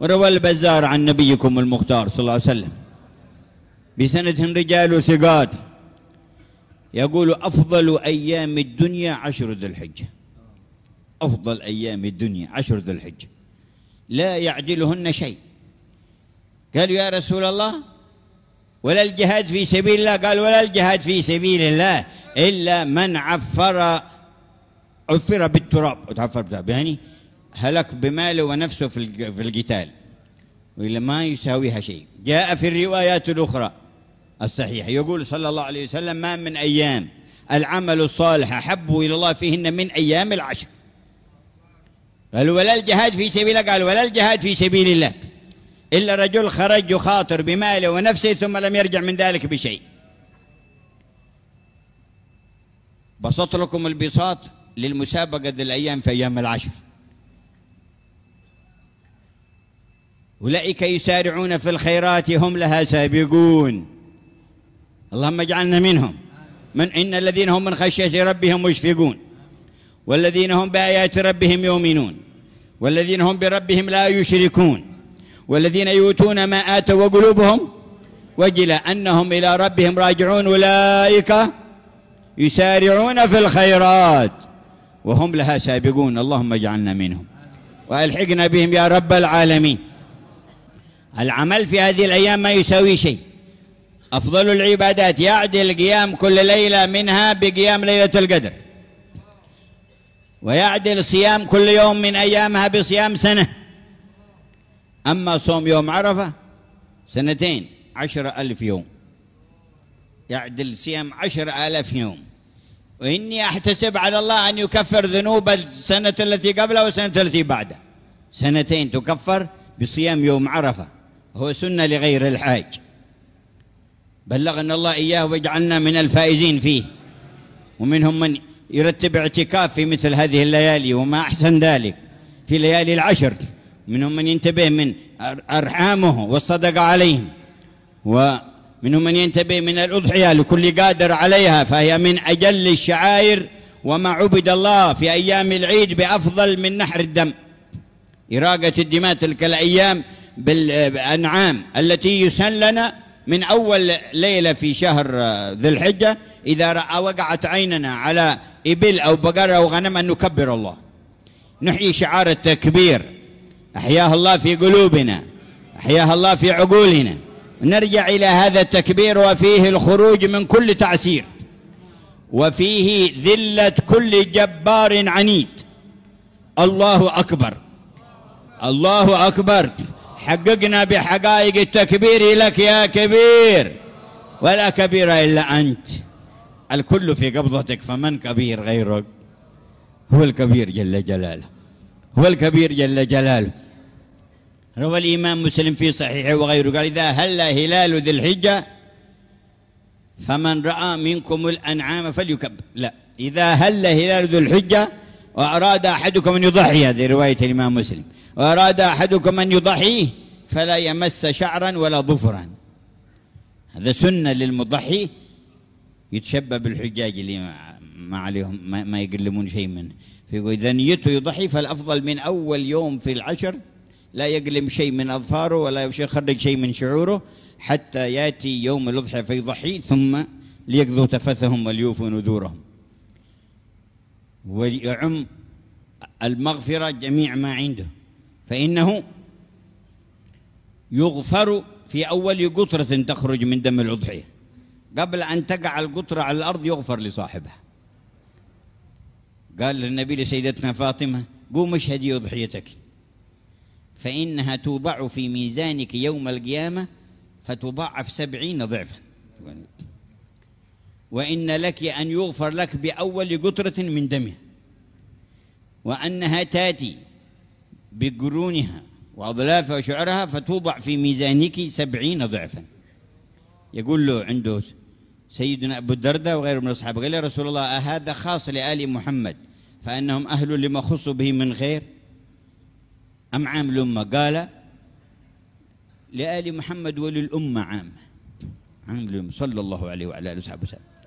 وروى البزار عن نبيكم المختار صلى الله عليه وسلم بسندهم رجال ثقات يقول أفضل أيام الدنيا عشر ذي الحجة أفضل أيام الدنيا عشر ذي الحجة لا يعدلهن شيء قالوا يا رسول الله ولا الجهاد في سبيل الله قال ولا الجهاد في سبيل الله إلا من عفر عفر بالتراب وتعفر بالتراب يعني هلك بماله ونفسه في القتال وإلا ما يساويها شيء جاء في الروايات الأخرى الصحيحة يقول صلى الله عليه وسلم ما من أيام العمل الصالح أحب إلى الله فيهن من أيام العشر قال ولا الجهاد في سبيل الله قال ولا الجهاد في سبيل الله إلا رجل خرج يخاطر بماله ونفسه ثم لم يرجع من ذلك بشيء بسط لكم البساط للمسابقة ذي الأيام في أيام العشر أولئك يسارعون في الخيرات هم لها سابقون اللهم اجعلنا منهم من إن الذين هم من خشية ربهم مشفقون والذين هم بآيات ربهم يؤمنون والذين هم بربهم لا يشركون والذين يؤتون ما آتوا وقلوبهم وجل أنهم إلى ربهم راجعون أولئك يسارعون في الخيرات وهم لها سابقون اللهم اجعلنا منهم وألحقنا بهم يا رب العالمين العمل في هذه الأيام ما يساوي شيء أفضل العبادات يعدل قيام كل ليلة منها بقيام ليلة القدر ويعدل صيام كل يوم من أيامها بصيام سنة أما صوم يوم عرفة سنتين عشر ألف يوم يعدل صيام عشر ألف يوم وإني أحتسب على الله أن يكفر ذنوب السنة التي قبلها والسنة التي بعدها سنتين تكفر بصيام يوم عرفه هو سنة لغير الحاج بلغنا الله إياه واجعلنا من الفائزين فيه ومنهم من يرتب اعتكاف في مثل هذه الليالي وما أحسن ذلك في ليالي العشر منهم من ينتبه من أرحامه والصدقة عليهم ومنهم من ينتبه من الأضحية لكل قادر عليها فهي من أجل الشعائر وما عبد الله في أيام العيد بأفضل من نحر الدم إراقة الدماء تلك الأيام بالأنعام التي لنا من أول ليلة في شهر ذي الحجة إذا رأى وقعت عيننا على إبل أو بقرة أو غنم أن نكبر الله نحيي شعار التكبير أحياه الله في قلوبنا أحياه الله في عقولنا نرجع إلى هذا التكبير وفيه الخروج من كل تعسير وفيه ذلة كل جبار عنيد الله أكبر الله أكبر حققنا بحقائق التكبير لك يا كبير ولا كبير إلا أنت الكل في قبضتك فمن كبير غيرك هو الكبير جل جلاله هو الكبير جل جلاله روى الإمام مسلم في صحيحه وغيره قال إذا هلا هلال ذي الحجة فمن رأى منكم الأنعام فليكبر لا إذا هل هلال ذي الحجة وأراد أحدكم أن يضحي هذه رواية الإمام مسلم وأراد أحدكم أن يضحي فلا يمس شعرا ولا ظفرا هذا سنة للمضحي يتشبه بالحجاج اللي ما عليهم ما, ما يقلمون شيء منه فيقول إذا نيته يضحي فالأفضل من أول يوم في العشر لا يقلم شيء من أظفاره ولا يخرج شيء من شعوره حتى يأتي يوم الأضحى فيضحي ثم ليقضوا تفثهم وليوفوا نذورهم ويعم المغفرة جميع ما عنده فإنه يغفر في أول قطرة تخرج من دم الأضحية قبل أن تقع القطرة على الأرض يغفر لصاحبها قال للنبي لسيدتنا فاطمة قوم اشهدي أضحيتك فإنها توضع في ميزانك يوم القيامة فتضاعف سبعين ضعفا وإن لك أن يغفر لك بأول قطرة من دمها وأنها تاتي بقرونها وأظلافها وشعرها فتوضع في ميزانك سبعين ضعفا يقول له عنده سيدنا أبو الدرداء وغيره من أصحابه قال يا رسول الله أهذا خاص لآل محمد فأنهم أهل لما خصوا به من خير أم عام الأمة قال لآل محمد وللأمة عامة عام الأمة صلى الله عليه وعلى آله وصحبه وسلم